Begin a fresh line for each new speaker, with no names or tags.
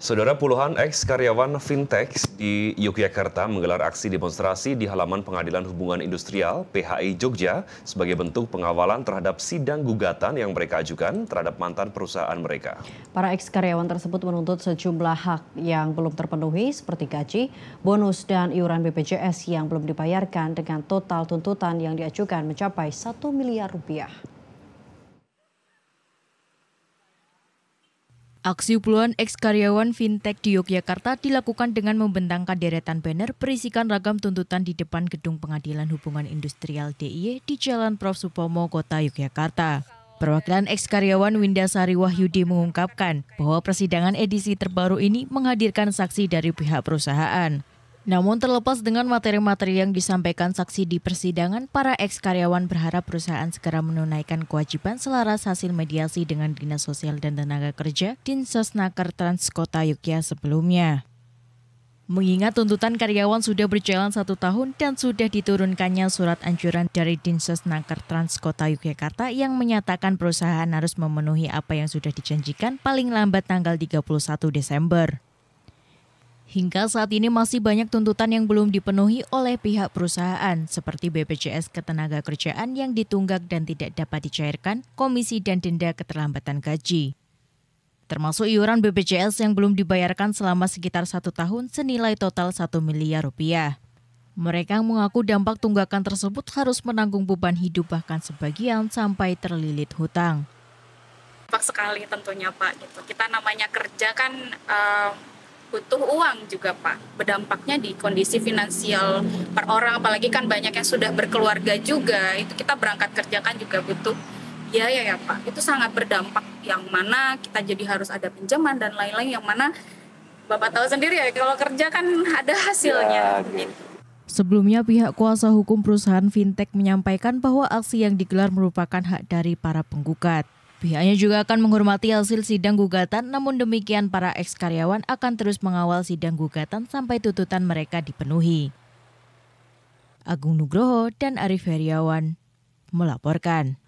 Saudara puluhan ex karyawan fintech di Yogyakarta menggelar aksi demonstrasi di halaman Pengadilan Hubungan Industrial PHI Jogja sebagai bentuk pengawalan terhadap sidang gugatan yang mereka ajukan terhadap mantan perusahaan mereka.
Para ex karyawan tersebut menuntut sejumlah hak yang belum terpenuhi seperti gaji, bonus dan iuran BPJS yang belum dibayarkan dengan total tuntutan yang diajukan mencapai 1 miliar rupiah. Aksi puluhan ex karyawan fintech di Yogyakarta dilakukan dengan membentangkan deretan banner perisikan ragam tuntutan di depan gedung Pengadilan Hubungan Industrial DIY di Jalan Prof Supomo, Kota Yogyakarta. Perwakilan ex karyawan Sari Wahyudi mengungkapkan bahwa persidangan edisi terbaru ini menghadirkan saksi dari pihak perusahaan. Namun terlepas dengan materi-materi yang disampaikan saksi di persidangan, para ex-karyawan berharap perusahaan segera menunaikan kewajiban selaras hasil mediasi dengan Dinas Sosial dan Tenaga Kerja Dinsos Naker Transkota Yogyakarta sebelumnya. Mengingat tuntutan karyawan sudah berjalan satu tahun dan sudah diturunkannya surat anjuran dari Dinsos Naker Transkota Yogyakarta yang menyatakan perusahaan harus memenuhi apa yang sudah dijanjikan paling lambat tanggal 31 Desember. Hingga saat ini masih banyak tuntutan yang belum dipenuhi oleh pihak perusahaan, seperti BPJS ketenaga kerjaan yang ditunggak dan tidak dapat dicairkan, komisi dan denda keterlambatan gaji. Termasuk iuran BPJS yang belum dibayarkan selama sekitar satu tahun senilai total 1 miliar rupiah. Mereka mengaku dampak tunggakan tersebut harus menanggung beban hidup bahkan sebagian sampai terlilit hutang.
Pak sekali tentunya Pak gitu. Kita namanya kerja kan uh, butuh uang juga Pak. Berdampaknya di kondisi finansial per orang apalagi kan banyak yang sudah berkeluarga juga. Itu kita berangkat kerja kan juga butuh biaya ya, ya Pak. Itu sangat berdampak yang mana kita jadi harus ada pinjaman dan lain-lain yang mana Bapak tahu sendiri ya kalau kerja kan ada hasilnya
ya, gitu. Sebelumnya pihak kuasa hukum perusahaan fintech menyampaikan bahwa aksi yang digelar merupakan hak dari para penggugat. Pihaknya juga akan menghormati hasil sidang gugatan, namun demikian para eks karyawan akan terus mengawal sidang gugatan sampai tuntutan mereka dipenuhi. Agung Nugroho dan Arif Heriawan melaporkan.